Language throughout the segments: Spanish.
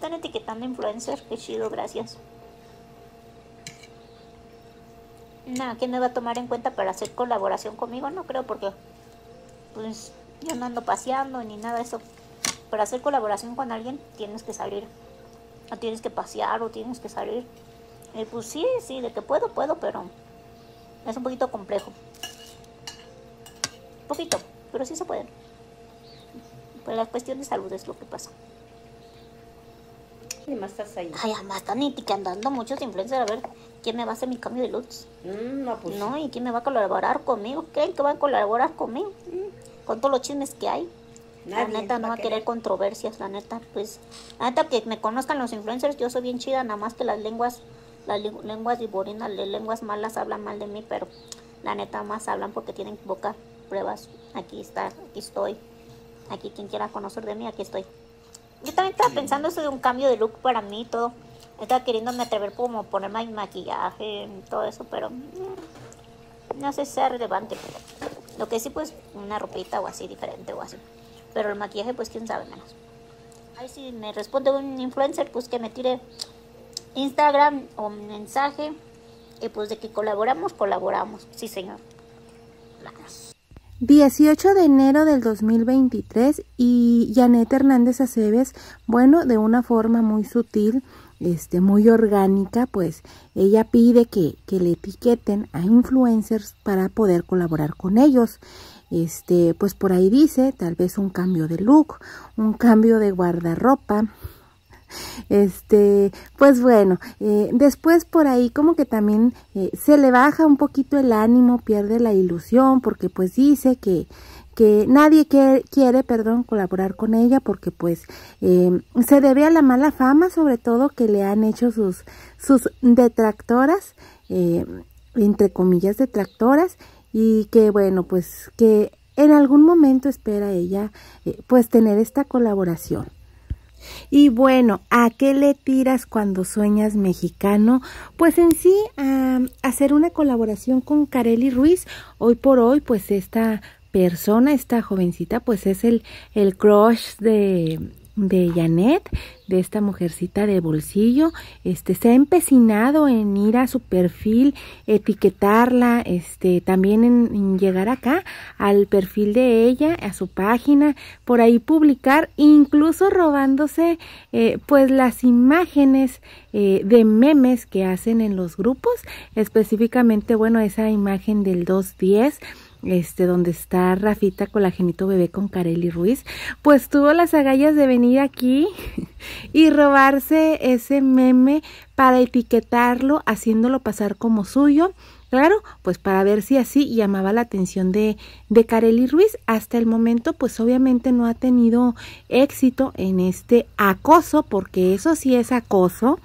están etiquetando influencers, qué chido, gracias. Nada, ¿quién me va a tomar en cuenta para hacer colaboración conmigo? No creo porque pues yo no ando paseando ni nada de eso. Para hacer colaboración con alguien tienes que salir. O tienes que pasear o tienes que salir. Eh, pues sí, sí, de que puedo, puedo, pero es un poquito complejo. Un poquito, pero sí se puede Pues la cuestión de salud es lo que pasa ni más estás ahí. Ay, además están etiquetando muchos influencers a ver quién me va a hacer mi cambio de looks. Mm, no, pues. No, y quién me va a colaborar conmigo. ¿Creen que van a colaborar conmigo? Mm, con todos los chismes que hay. la neta no va a querer, controversias, la neta, pues, la neta que me conozcan los influencers, yo soy bien chida, nada más que las lenguas, las lenguas viborinas, las lenguas malas hablan mal de mí, pero la neta más hablan porque tienen boca pruebas. Aquí está, aquí estoy. Aquí quien quiera conocer de mí, aquí estoy. Yo también estaba pensando eso de un cambio de look para mí y todo. Estaba queriéndome atrever como ponerme maquillaje y todo eso, pero mm, no sé si sea relevante. lo que sí, pues una ropita o así diferente o así. Pero el maquillaje, pues quién sabe menos. Ay, si me responde un influencer, pues que me tire Instagram o mensaje. Y pues de que colaboramos, colaboramos. Sí, señor. Vámonos. 18 de enero del 2023 y Janet Hernández Aceves, bueno, de una forma muy sutil, este, muy orgánica, pues ella pide que, que le etiqueten a influencers para poder colaborar con ellos. Este, pues por ahí dice, tal vez un cambio de look, un cambio de guardarropa, este, pues bueno, eh, después por ahí como que también eh, se le baja un poquito el ánimo, pierde la ilusión, porque pues dice que, que nadie quiere, perdón, colaborar con ella porque pues em, se debe a la mala fama, sobre todo que le han hecho sus, sus detractoras, em, entre comillas detractoras, y que bueno, pues que en algún momento espera ella eh, pues tener esta colaboración. Y bueno, ¿a qué le tiras cuando sueñas mexicano? Pues en sí, a hacer una colaboración con Kareli Ruiz. Hoy por hoy, pues esta persona, esta jovencita, pues es el, el crush de de Janet, de esta mujercita de bolsillo, este se ha empecinado en ir a su perfil, etiquetarla, este también en, llegar acá al perfil de ella, a su página, por ahí publicar, incluso robándose eh, pues las imágenes eh, de memes que hacen en los grupos, específicamente bueno esa imagen del 210 este, donde está Rafita con genito Bebé con Kareli Ruiz, pues tuvo las agallas de venir aquí y robarse ese meme para etiquetarlo, haciéndolo pasar como suyo. Claro, pues para ver si así llamaba la atención de, de Kareli Ruiz. Hasta el momento, pues obviamente no ha tenido éxito en este acoso, porque eso sí es acoso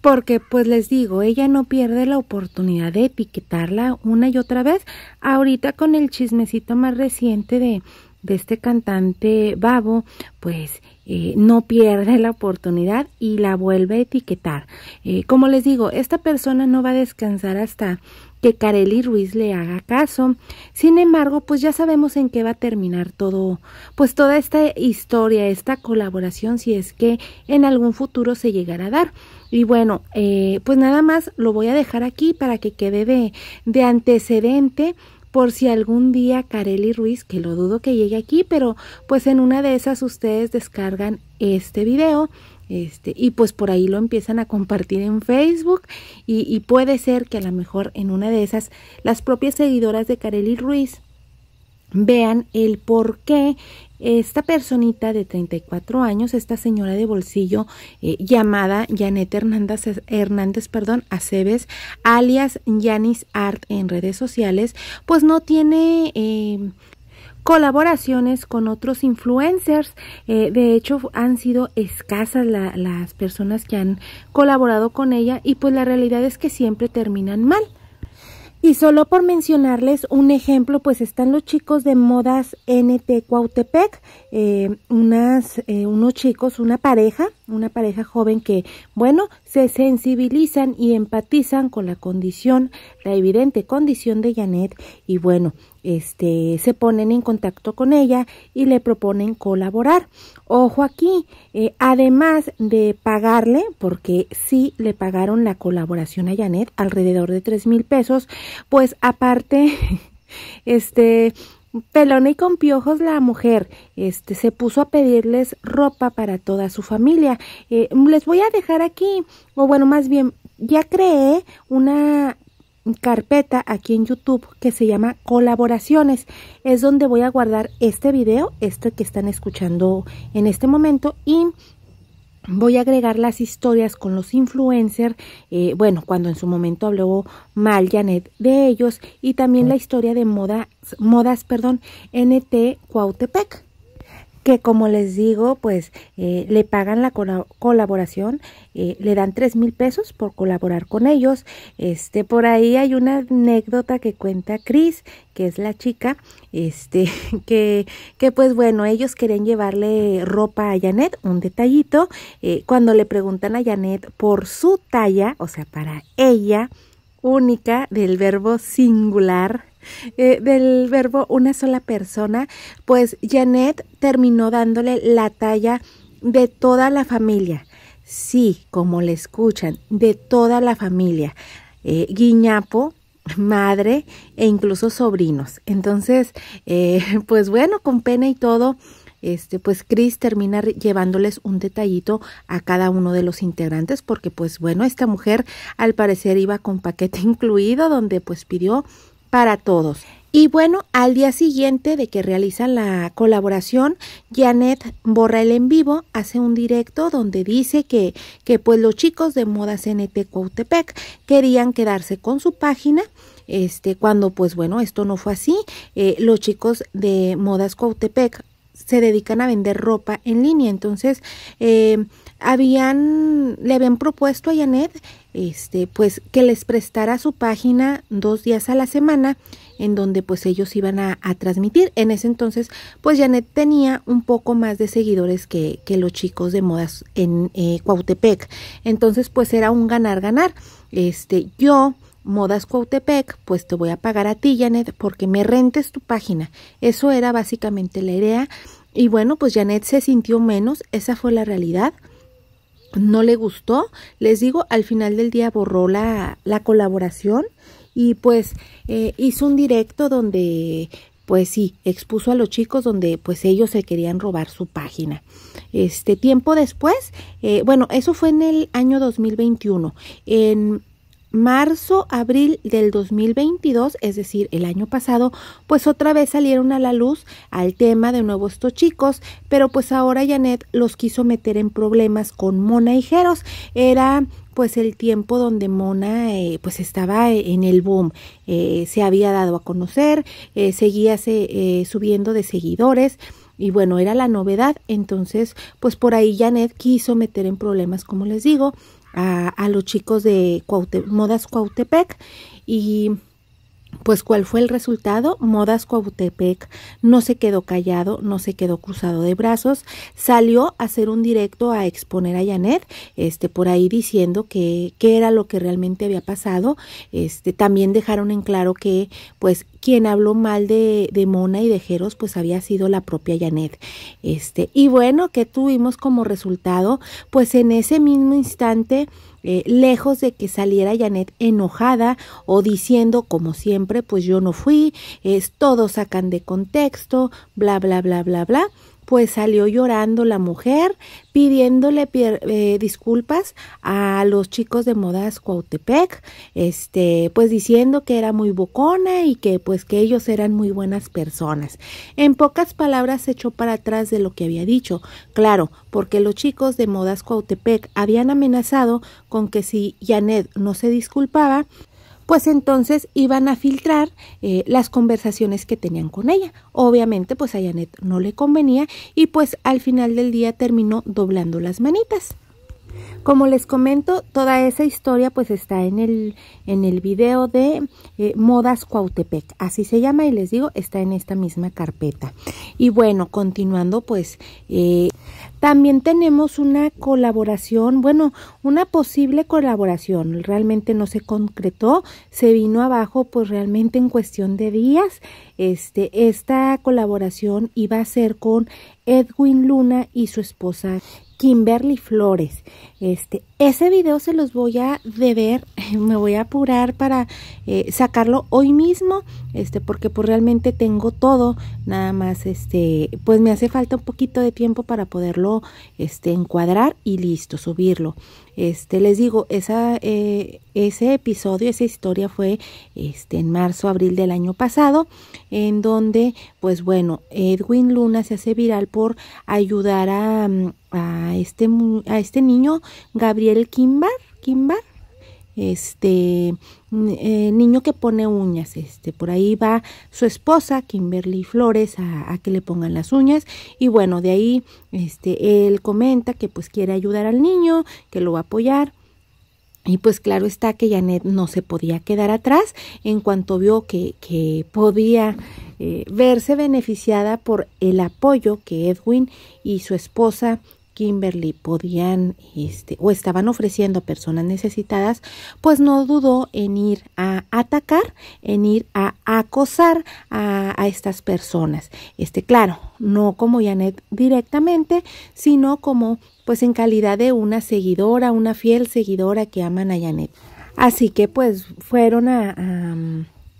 porque pues les digo, ella no pierde la oportunidad de etiquetarla una y otra vez. Ahorita con el chismecito más reciente de, de este cantante Babo, pues eh, no pierde la oportunidad y la vuelve a etiquetar. Eh, como les digo, esta persona no va a descansar hasta que Kareli Ruiz le haga caso. Sin embargo, pues ya sabemos en qué va a terminar todo, pues toda esta historia, esta colaboración, si es que en algún futuro se llegará a dar. Y bueno, eh, pues nada más lo voy a dejar aquí para que quede de, antecedente por si algún día Kareli Ruiz, que lo dudo que llegue aquí, pero pues en una de esas ustedes descargan este video este, y pues por ahí lo empiezan a compartir en Facebook y, puede ser que a lo mejor en una de esas las propias seguidoras de Kareli Ruiz vean el por qué esta personita de 34 años, esta señora de bolsillo eh, llamada Janet Hernández, Hernández perdón, Aceves, alias Janis Art en redes sociales, pues no tiene eh, colaboraciones con otros influencers. Eh, de hecho, han sido escasas las personas que han colaborado con ella y pues la realidad es que siempre terminan mal. Y solo por mencionarles un ejemplo, pues están los chicos de Modas NT Cuautepec, eh, unas, eh, unos chicos, una pareja, una pareja joven que, bueno, se sensibilizan y empatizan con la condición, la evidente condición de Janet y bueno, este, se ponen en contacto con ella y le proponen colaborar. Ojo aquí, eh, además de pagarle, porque sí le pagaron la colaboración a Janet alrededor de tres mil pesos, pues aparte, este, pelona y con piojos la mujer este se puso a pedirles ropa para toda su familia eh, les voy a dejar aquí o bueno más bien ya creé una carpeta aquí en YouTube que se llama colaboraciones es donde voy a guardar este video este que están escuchando en este momento y voy a agregar las historias con los influencers, eh, bueno, cuando en su momento habló mal Janet de ellos, y también la historia de modas, modas perdón, NT Cuautepec que como les digo, pues eh, le pagan la colaboración, eh, le dan tres mil pesos por colaborar con ellos. Este, por ahí hay una anécdota que cuenta Chris, que es la chica, este, que, que pues bueno, ellos quieren llevarle ropa a Janet, un detallito. Eh, cuando le preguntan a Janet por su talla, o sea, para ella, única del verbo singular, eh, del verbo una sola persona, pues Janet terminó dándole la talla de toda la familia. Sí, como le escuchan, de toda la familia. Eh, guiñapo, madre e incluso sobrinos. Entonces, eh, pues bueno, con pena y todo, este, pues Chris termina llevándoles un detallito a cada uno de los integrantes porque pues bueno, esta mujer al parecer iba con paquete incluido donde pues pidió para todos. Y bueno, al día siguiente de que realizan la colaboración, Janet borra el en vivo, hace un directo donde dice que, que pues los chicos de modas NT Cuautepec querían quedarse con su página, este, cuando pues bueno, esto no fue así. Eh, los chicos de Modas Cuautepec se dedican a vender ropa en línea, entonces... Eh, habían, le habían propuesto a Janet, este, pues que les prestara su página dos días a la semana, en donde pues ellos iban a, transmitir. En ese entonces, pues Janet tenía un poco más de seguidores que, que los chicos de modas en eh, Entonces, pues era un ganar-ganar. Este, yo... Modas Cuautepec, pues te voy a pagar a ti, Janet, porque me rentes tu página. Eso era básicamente la idea. Y bueno, pues Janet se sintió menos, esa fue la realidad no le gustó. Les digo, al final del día borró la, la colaboración y pues eh, hizo un directo donde pues sí, expuso a los chicos donde pues ellos se querían robar su página. Este tiempo después, eh, bueno, eso fue en el año 2021. En marzo, abril del 2022, es decir, el año pasado, pues otra vez salieron a la luz al tema de nuevo estos chicos, pero pues ahora Janet los quiso meter en problemas con Mona y Jeros. Era pues el tiempo donde Mona eh, pues estaba eh, en el boom, eh, se había dado a conocer, eh, seguía eh, subiendo de seguidores y bueno, era la novedad, entonces pues por ahí Janet quiso meter en problemas, como les digo, a, los chicos de Modas Cuautepec y pues cuál fue el resultado? Modas Cuautepec no se quedó callado, no se quedó cruzado de brazos, salió a hacer un directo a exponer a Janet, este por ahí diciendo que qué era lo que realmente había pasado, este también dejaron en claro que pues quien habló mal de, de, Mona y de Jeros, pues había sido la propia Janet. Este, y bueno, que tuvimos como resultado? Pues en ese mismo instante, eh, lejos de que saliera Janet enojada o diciendo, como siempre, pues yo no fui, es todo sacan de contexto, bla, bla, bla, bla, bla pues salió llorando la mujer pidiéndole eh, disculpas a los chicos de Modas Cuautepec, este, pues diciendo que era muy bocona y que pues que ellos eran muy buenas personas. En pocas palabras se echó para atrás de lo que había dicho, claro, porque los chicos de Modas Cuautepec habían amenazado con que si Janet no se disculpaba, pues entonces iban a filtrar eh, las conversaciones que tenían con ella. Obviamente, pues a Janet no le convenía y pues al final del día terminó doblando las manitas. Como les comento, toda esa historia pues está en el, en el video de eh, Modas Cuautepec, así se llama y les digo, está en esta misma carpeta. Y bueno, continuando pues... Eh, también tenemos una colaboración, bueno, una posible colaboración, realmente no se concretó, se vino abajo pues realmente en cuestión de días. Este, esta colaboración iba a ser con Edwin Luna y su esposa Kimberly Flores. Este, ese video se los voy a deber, me voy a apurar para eh, sacarlo hoy mismo, este, porque pues realmente tengo todo, nada más este, pues me hace falta un poquito de tiempo para poderlo este, encuadrar y listo, subirlo. Este, les digo, esa, eh, ese episodio, esa historia fue este, en marzo, abril del año pasado, en donde, pues bueno, Edwin Luna se hace viral por ayudar a, mm, a este, a este niño, Gabriel el Kimbar, Kimbar, este eh, niño que pone uñas, este por ahí va su esposa Kimberly Flores a, que le pongan las uñas y bueno de ahí este él comenta que pues quiere ayudar al niño, que lo va a apoyar. Y pues claro está que Janet no se podía quedar atrás en cuanto vio que, que podía eh, verse beneficiada por el apoyo que Edwin y su esposa Kimberly podían este, o estaban ofreciendo a personas necesitadas, pues no dudó en ir a atacar, en ir a acosar a, estas personas. Este, claro, no como Janet directamente, sino como pues en calidad de una seguidora, una fiel seguidora que aman a Janet. Así que pues fueron a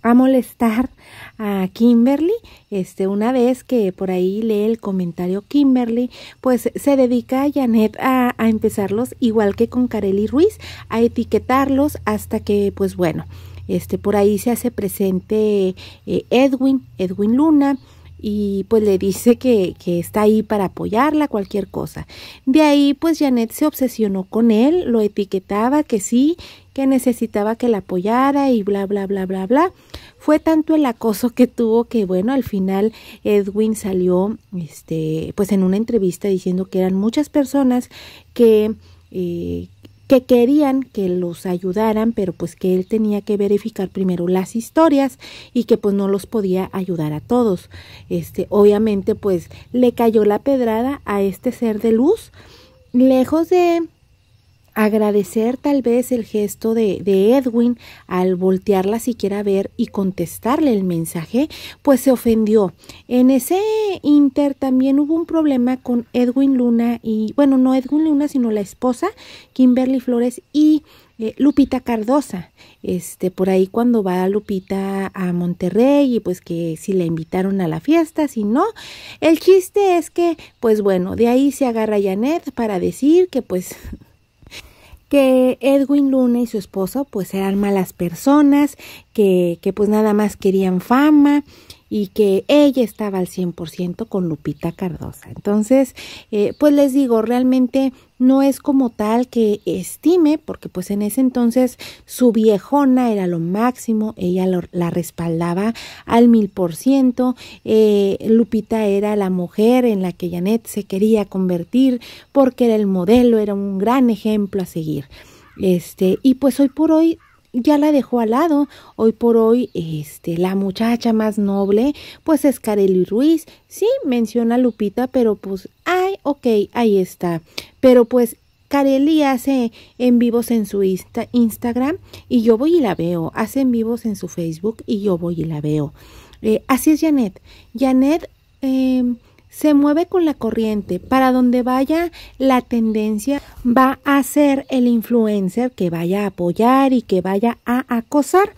a molestar a Kimberly. Este, una vez que por ahí lee el comentario Kimberly, pues se dedica a Janet a, empezarlos, igual que con Karely Ruiz, a etiquetarlos hasta que, pues bueno, este, por ahí se hace presente eh, Edwin, Edwin Luna y pues le dice que, que, está ahí para apoyarla, cualquier cosa. De ahí pues Janet se obsesionó con él, lo etiquetaba que sí, que necesitaba que la apoyara y bla, bla, bla, bla, bla. Fue tanto el acoso que tuvo que, bueno, al final Edwin salió, este, pues en una entrevista diciendo que eran muchas personas que... Eh, que querían que los ayudaran, pero pues que él tenía que verificar primero las historias y que pues no los podía ayudar a todos. Este, obviamente pues le cayó la pedrada a este ser de luz, lejos de agradecer tal vez el gesto de, Edwin al voltearla siquiera a ver y contestarle el mensaje, pues se ofendió. En ese inter también hubo un problema con Edwin Luna y, bueno, no Edwin Luna, sino la esposa, Kimberly Flores y eh, Lupita Cardosa. Este, por ahí cuando va Lupita a Monterrey y pues que si la invitaron a la fiesta, si no. El chiste es que, pues bueno, de ahí se agarra Janet para decir que pues que Edwin Luna y su esposo pues eran malas personas, que, que pues nada más querían fama, y que ella estaba al 100% con Lupita Cardosa. Entonces, eh, pues les digo, realmente no es como tal que estime, porque pues en ese entonces su viejona era lo máximo, ella la respaldaba al mil por ciento, eh, Lupita era la mujer en la que Janet se quería convertir porque era el modelo, era un gran ejemplo a seguir. Este, y pues hoy por hoy ya la dejó al lado. Hoy por hoy, este, la muchacha más noble, pues es Kareli Ruiz. Sí, menciona a Lupita, pero pues, ay, ok, ahí está. Pero pues Kareli hace en vivos en su Instagram y yo voy y la veo. Hace en vivos en su Facebook y yo voy y la veo. Eh, así es Janet. Janet eh, se mueve con la corriente. Para donde vaya la tendencia va a ser el influencer que vaya a apoyar y que vaya a acosar.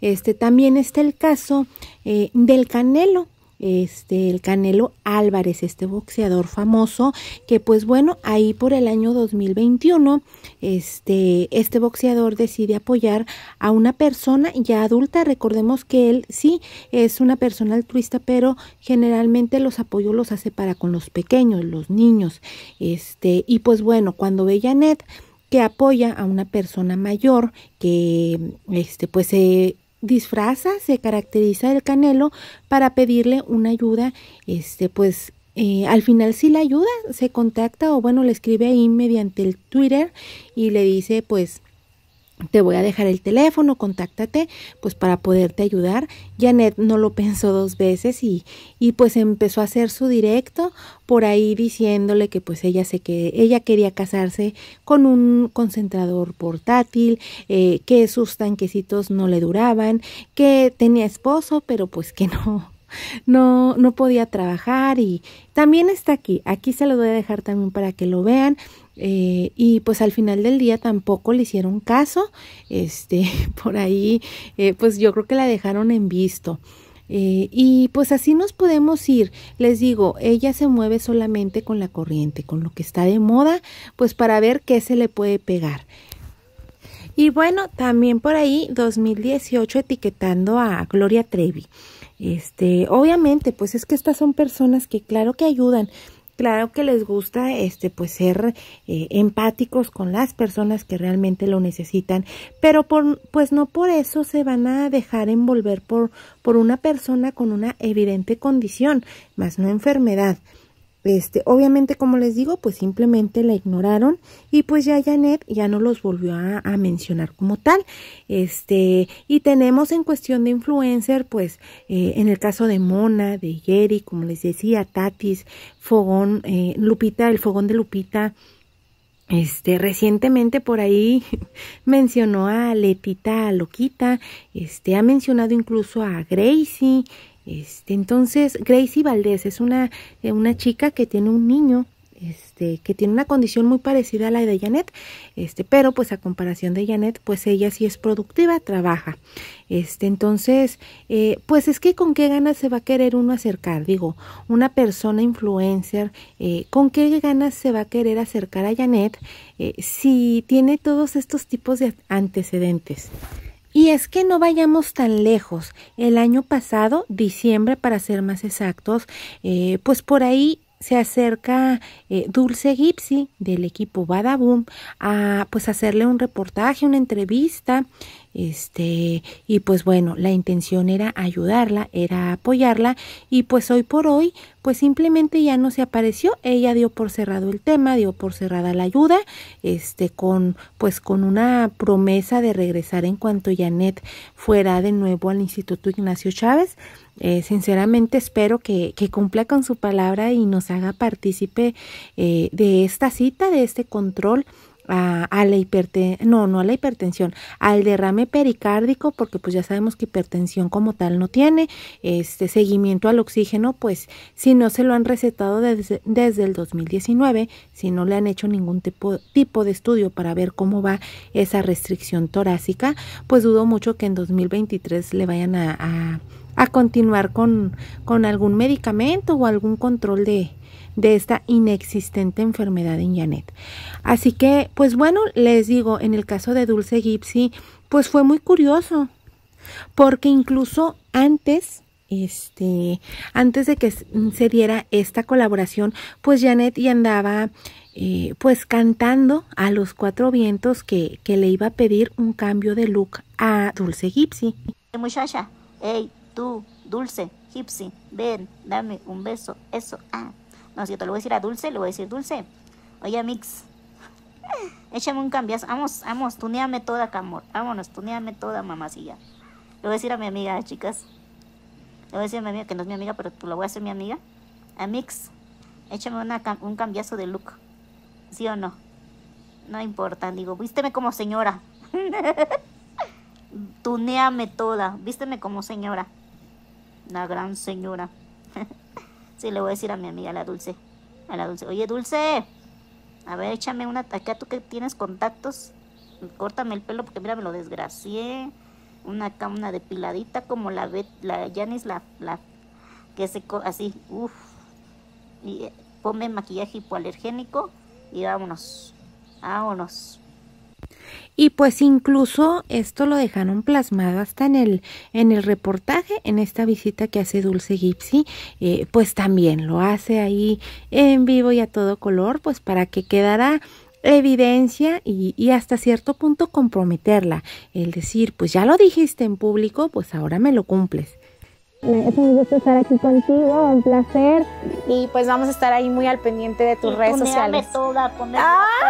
Este también está el caso eh, del Canelo este el Canelo Álvarez, este boxeador famoso, que pues bueno, ahí por el año 2021, este este boxeador decide apoyar a una persona ya adulta, recordemos que él sí es una persona altruista, pero generalmente los apoyos los hace para con los pequeños, los niños. Este, y pues bueno, cuando ve Janet que apoya a una persona mayor que este pues se disfraza, se caracteriza del Canelo para pedirle una ayuda, este pues eh, al final si la ayuda, se contacta o bueno, le escribe ahí mediante el Twitter y le dice pues te voy a dejar el teléfono, contáctate, pues para poderte ayudar. Janet no lo pensó dos veces y, y pues empezó a hacer su directo por ahí diciéndole que pues ella sé que ella quería casarse con un concentrador portátil, eh, que sus tanquecitos no le duraban, que tenía esposo, pero pues que no, no, no podía trabajar y también está aquí, aquí se lo voy a dejar también para que lo vean. Eh, y pues al final del día tampoco le hicieron caso, este, por ahí, eh, pues yo creo que la dejaron en visto. Eh, y pues así nos podemos ir. Les digo, ella se mueve solamente con la corriente, con lo que está de moda, pues para ver qué se le puede pegar. Y bueno, también por ahí 2018 etiquetando a Gloria Trevi. Este, obviamente, pues es que estas son personas que claro que ayudan, claro que les gusta este pues ser eh, empáticos con las personas que realmente lo necesitan pero por, pues no por eso se van a dejar envolver por por una persona con una evidente condición más no enfermedad este, obviamente, como les digo, pues simplemente la ignoraron y pues ya Janet ya no los volvió a, mencionar como tal. Este, y tenemos en cuestión de influencer, pues eh, en el caso de Mona, de Jerry como les decía, Tatis, Fogón, eh, Lupita, el Fogón de Lupita, este, recientemente por ahí mencionó a Letita a Loquita, este, ha mencionado incluso a Gracie, este, entonces, Gracie Valdés es una, eh, una chica que tiene un niño este, que tiene una condición muy parecida a la de Janet, este, pero pues a comparación de Janet, pues ella sí es productiva, trabaja. Este, entonces, eh, pues es que con qué ganas se va a querer uno acercar, digo, una persona influencer, eh, con qué ganas se va a querer acercar a Janet eh, si tiene todos estos tipos de antecedentes. Y es que no vayamos tan lejos. El año pasado, diciembre para ser más exactos, eh, pues por ahí se acerca eh, Dulce Gipsy del equipo Badaboom a pues hacerle un reportaje, una entrevista este, y pues bueno, la intención era ayudarla, era apoyarla y pues hoy por hoy pues simplemente ya no se apareció, ella dio por cerrado el tema, dio por cerrada la ayuda, este con pues con una promesa de regresar en cuanto Janet fuera de nuevo al Instituto Ignacio Chávez. Eh, sinceramente espero que, que, cumpla con su palabra y nos haga partícipe eh, de esta cita, de este control a, la hipertensión, no, no a la hipertensión, al derrame pericárdico, porque pues ya sabemos que hipertensión como tal no tiene, este seguimiento al oxígeno, pues si no se lo han recetado desde, desde el 2019, si no le han hecho ningún tipo, tipo de estudio para ver cómo va esa restricción torácica, pues dudo mucho que en 2023 le vayan a, a, a continuar con, con algún medicamento o algún control de, de esta inexistente enfermedad en Janet. Así que, pues bueno, les digo, en el caso de Dulce Gypsy, pues fue muy curioso, porque incluso antes este, antes de que se diera esta colaboración, pues Janet ya andaba eh, pues cantando a los cuatro vientos que, que, le iba a pedir un cambio de look a Dulce Gypsy. muchacha, hey, tú, Dulce Gipsy, ven, dame un beso, eso, ah. No, cierto, le voy a decir a Dulce, le voy a decir Dulce. Oye, Mix, échame un cambiazo. Vamos, vamos, tuneame toda, amor. Vámonos, tuneame toda, mamacilla. Le voy a decir a mi amiga, chicas. Le voy a decir a mi amiga, que no es mi amiga, pero lo voy a hacer mi amiga. A Mix, échame un cambiazo de look. ¿Sí o no? No importa, digo, vísteme como señora. tuneame toda, vísteme como señora. La gran señora. Sí, le voy a decir a mi amiga, la Dulce. A la Dulce. Oye, Dulce. A ver, échame una. Acá tú que tienes contactos. Córtame el pelo porque mira, me lo desgracié. Una cama depiladita como la Bet, la Janis, la, la. Que se. Así. Uf. Y eh, ponme maquillaje hipoalergénico. Y vámonos. Vámonos. Y pues incluso esto lo dejaron plasmado hasta en el, en el reportaje, en esta visita que hace Dulce Gipsy, eh, pues también lo hace ahí en vivo y a todo color, pues para que quedara evidencia y, hasta cierto punto comprometerla. El decir, pues ya lo dijiste en público, pues ahora me lo cumples. Eh, es un gusto estar aquí contigo, un placer. Y pues vamos a estar ahí muy al pendiente de tus redes sociales. ¡Ay!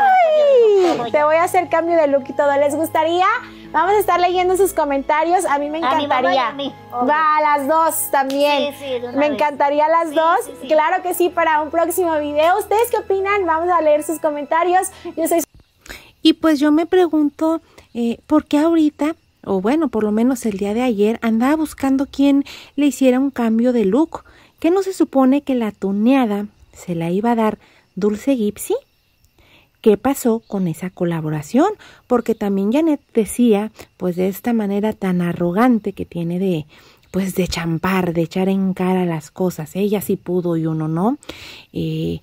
te voy a hacer cambio de look y todo. ¿Les gustaría? Vamos a estar leyendo sus comentarios. A mí me encantaría. A Va, a las dos también. Sí, sí, me encantaría las dos. Claro que sí, para un próximo video. ¿Ustedes qué opinan? Vamos a leer sus comentarios. Yo soy... Y pues yo me pregunto, eh, ¿por qué ahorita o bueno, por lo menos el día de ayer, andaba buscando quién le hiciera un cambio de look, que no se supone que la tuneada se la iba a dar Dulce Gipsy qué pasó con esa colaboración, porque también Janet decía, pues de esta manera tan arrogante que tiene de pues de champar, de echar en cara las cosas, ella sí pudo y uno no, eh,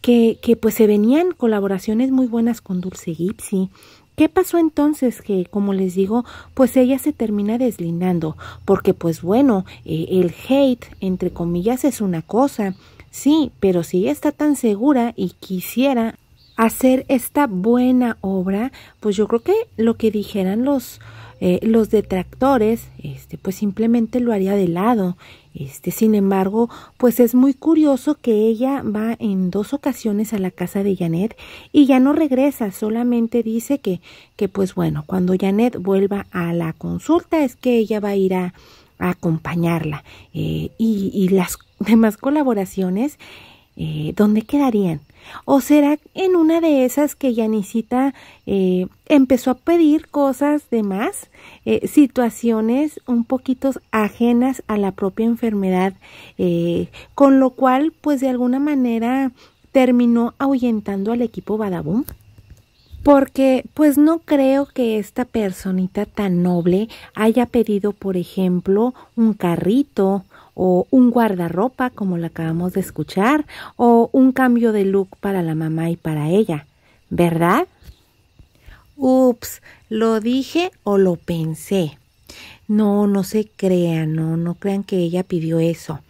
que, pues se venían colaboraciones muy buenas con Dulce Gipsy, ¿Qué pasó entonces? Que, como les digo, pues ella se termina deslindando, porque pues bueno, eh, el hate, entre comillas, es una cosa, sí, pero si ella está tan segura y quisiera hacer esta buena obra, pues yo creo que lo que dijeran los, eh, los detractores, este, pues simplemente lo haría de lado. Este, sin embargo, pues es muy curioso que ella va en dos ocasiones a la casa de Janet y ya no regresa, solamente dice que, que pues bueno, cuando Janet vuelva a la consulta es que ella va a ir a, acompañarla. Eh, y, y las demás colaboraciones, eh, ¿dónde quedarían? ¿O será en una de esas que Yanisita eh, empezó a pedir cosas de más, eh, situaciones un poquito ajenas a la propia enfermedad, eh, con lo cual, pues de alguna manera terminó ahuyentando al equipo Badabum? Porque pues no creo que esta personita tan noble haya pedido, por ejemplo, un carrito, o un guardarropa como la acabamos de escuchar o un cambio de look para la mamá y para ella, ¿verdad? Ups, lo dije o lo pensé. No, no se crean, no, no crean que ella pidió eso.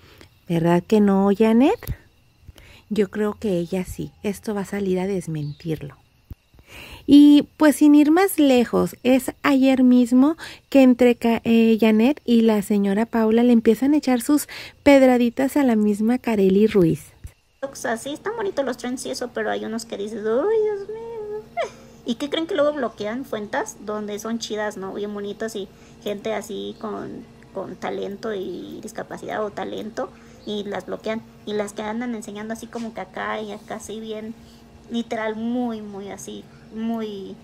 ¿Verdad que no, Janet? Yo creo que ella sí. Esto va a salir a desmentirlo. Y pues sin ir más lejos, es ayer mismo que entre eh, Janet y la señora Paula le empiezan a echar sus pedraditas a la misma Carely Ruiz. O sí, están bonitos los trends y eso, pero hay unos que dicen ¡ay, Dios mío! ¿Y qué creen que luego bloquean fuentes donde son chidas, ¿no? Bien bonitas y gente así con, con talento y discapacidad o talento y las bloquean. Y las que andan enseñando así como que acá y acá así bien, literal, muy, muy así muy...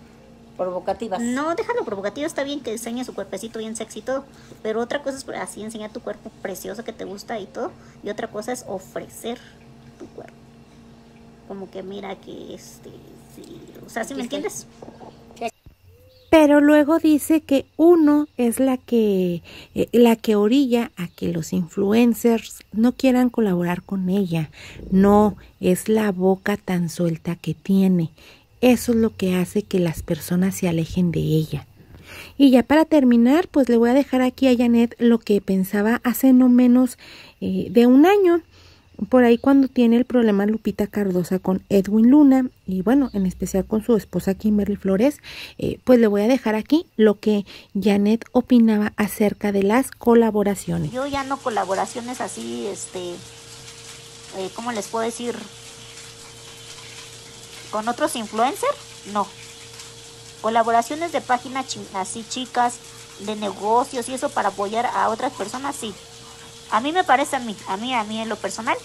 Provocativas. No, déjalo provocativo, está bien que enseñe su cuerpecito bien sexy y todo, pero otra cosa es así enseñar tu cuerpo precioso que te gusta y todo, y otra cosa es ofrecer tu cuerpo. Como que mira que este, o sea, si me entiendes? pero luego dice que uno es la que eh, la que orilla a que los influencers no quieran colaborar con ella. No es la boca tan suelta que tiene, eso es lo que hace que las personas se alejen de ella. Y ya para terminar, pues le voy a dejar aquí a Janet lo que pensaba hace no menos eh, de un año, por ahí cuando tiene el problema Lupita Cardosa con Edwin Luna y bueno, en especial con su esposa Kimberly Flores, eh, pues le voy a dejar aquí lo que Janet opinaba acerca de las colaboraciones. Yo ya no colaboraciones así, este, eh, ¿cómo les puedo decir? ¿Con otros influencers? No. Colaboraciones de páginas así chicas, de negocios y eso para apoyar a otras personas, sí. A mí me parece a mí, a mí, a mí en lo personal.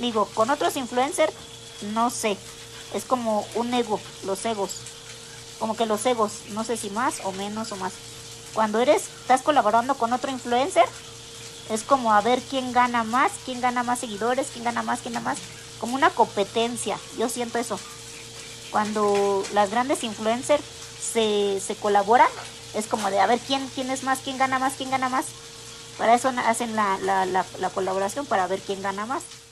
Digo, con otros influencers, no sé. Es como un ego, los egos. Como que los egos, no sé si más o menos o más. Cuando eres, estás colaborando con otro influencer, es como a ver quién gana más, quién gana más seguidores, quién gana más, quién gana más. Como una competencia, yo siento eso cuando las grandes influencers se, se colaboran, es como de a ver quién, quién es más, quién gana más, quién gana más. Para eso hacen la, la, la, la colaboración, para ver quién gana más.